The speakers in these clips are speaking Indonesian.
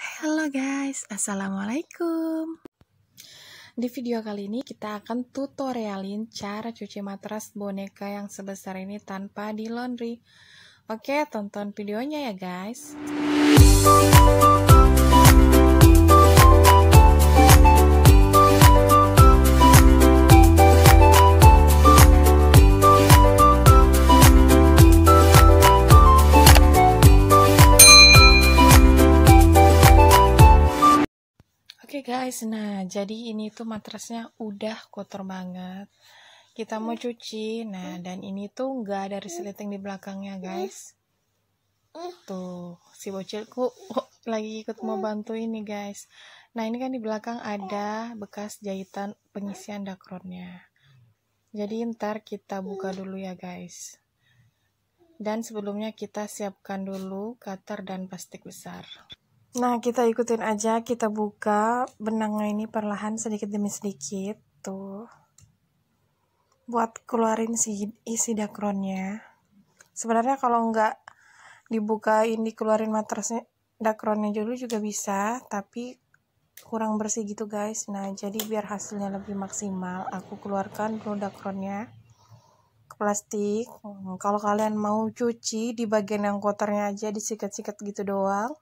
Halo guys, Assalamualaikum Di video kali ini kita akan tutorialin cara cuci matras boneka yang sebesar ini tanpa di laundry Oke, tonton videonya ya guys Oke guys, nah jadi ini tuh matrasnya udah kotor banget. Kita mau cuci, nah dan ini tuh nggak ada resleting di belakangnya guys. Tuh, si bocilku oh, lagi ikut mau bantu ini guys. Nah ini kan di belakang ada bekas jahitan pengisian dakronnya. Jadi ntar kita buka dulu ya guys. Dan sebelumnya kita siapkan dulu cutter dan plastik besar. Nah, kita ikutin aja, kita buka benangnya ini perlahan sedikit demi sedikit, tuh. Buat keluarin si isi dakronnya. Sebenarnya kalau nggak dibukain, dikeluarin matrasnya, dakronnya dulu juga bisa, tapi kurang bersih gitu guys. Nah, jadi biar hasilnya lebih maksimal, aku keluarkan dulu dakronnya ke plastik. Hmm, kalau kalian mau cuci di bagian yang kotornya aja disikat-sikat gitu doang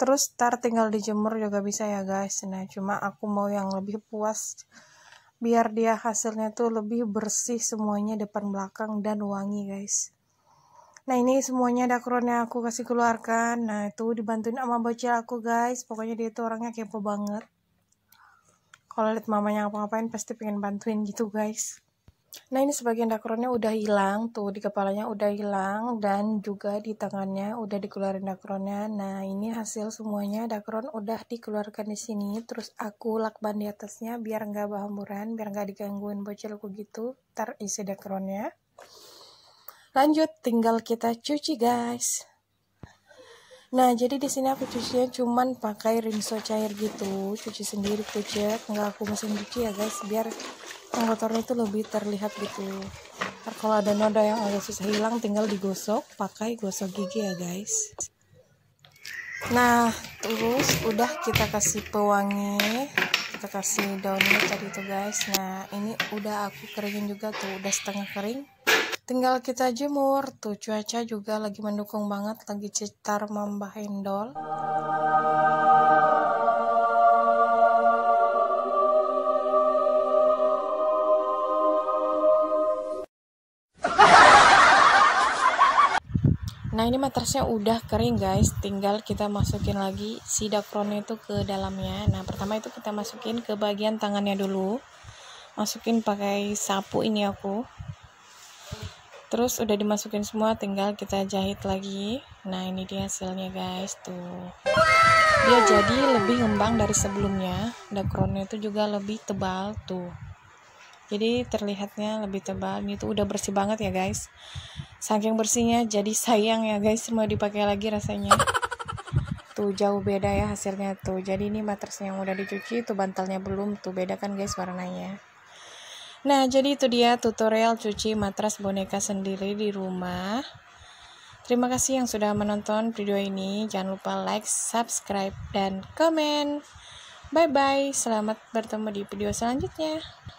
terus tar tinggal dijemur juga bisa ya guys nah cuma aku mau yang lebih puas biar dia hasilnya tuh lebih bersih semuanya depan belakang dan wangi guys nah ini semuanya dakronnya aku kasih keluarkan nah itu dibantuin sama bocil aku guys pokoknya dia itu orangnya kepo banget kalau lihat mamanya ngapa-ngapain pasti pengen bantuin gitu guys Nah ini sebagian dakronnya udah hilang tuh di kepalanya udah hilang dan juga di tangannya udah dikeluarin dakronnya. Nah ini hasil semuanya dakron udah dikeluarkan di sini. Terus aku lakban di atasnya biar nggak bahamuran biar nggak digangguin bocilku gitu. Ntar isi dakronnya. Lanjut tinggal kita cuci guys. Nah, jadi di sini aku cucinya cuman pakai rinso cair gitu, cuci sendiri pucet, nggak aku mesin cuci ya guys, biar yang kotornya itu lebih terlihat gitu Ntar kalau ada noda yang agak susah hilang tinggal digosok pakai gosok gigi ya guys nah terus udah kita kasih pewangi kita kasih daunnya tadi tuh guys nah ini udah aku keringin juga tuh udah setengah kering tinggal kita jemur tuh cuaca juga lagi mendukung banget lagi cetar membahin endol Nah ini matrasnya udah kering guys, tinggal kita masukin lagi si dakronnya itu ke dalamnya. Nah pertama itu kita masukin ke bagian tangannya dulu, masukin pakai sapu ini aku. Terus udah dimasukin semua, tinggal kita jahit lagi. Nah ini dia hasilnya guys tuh. Dia jadi lebih ngembang dari sebelumnya, dakronnya itu juga lebih tebal tuh jadi terlihatnya lebih tebal ini tuh udah bersih banget ya guys saking bersihnya jadi sayang ya guys mau dipakai lagi rasanya tuh jauh beda ya hasilnya tuh jadi ini matrasnya yang udah dicuci tuh bantalnya belum tuh beda kan guys warnanya nah jadi itu dia tutorial cuci matras boneka sendiri di rumah Terima kasih yang sudah menonton video ini. Jangan lupa like, subscribe, dan komen. Bye bye, selamat bertemu di video selanjutnya.